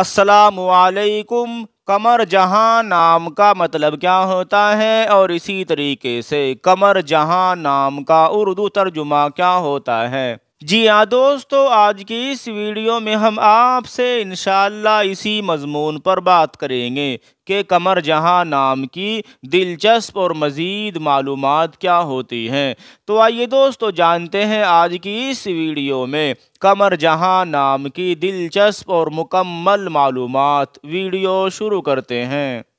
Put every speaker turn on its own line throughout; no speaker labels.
असलकुम कमर जहाँ नाम का मतलब क्या होता है और इसी तरीके से कमर जहाँ नाम का उर्दू तर्जुमा क्या होता है जी हाँ दोस्तों आज की इस वीडियो में हम आपसे इन इसी मजमून पर बात करेंगे कि कमर जहाँ नाम की दिलचस्प और मज़ीद मालूम क्या होती हैं तो आइए दोस्तों जानते हैं आज की इस वीडियो में कमर जहाँ नाम की दिलचस्प और मुकम्मल मालूम वीडियो शुरू करते हैं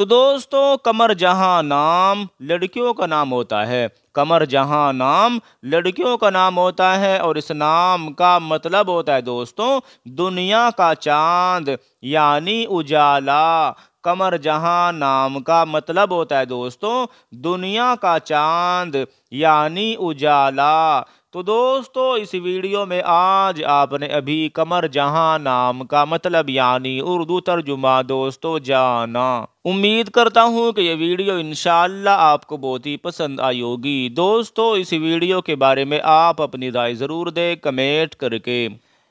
तो दोस्तों कमर जहाँ नाम लड़कियों का नाम होता है कमर जहाँ नाम लड़कियों का नाम होता है और इस नाम का मतलब होता है दोस्तों दुनिया का चांद यानी उजाला कमर जहाँ नाम का मतलब होता है दोस्तों दुनिया का चांद यानी उजाला तो दोस्तों इस वीडियो में आज आपने अभी कमर जहां नाम का मतलब यानी उर्दू तर्जुमा दोस्तों जाना उम्मीद करता हूं कि यह वीडियो इन आपको बहुत ही पसंद आई होगी दोस्तों इस वीडियो के बारे में आप अपनी राय ज़रूर दें कमेंट करके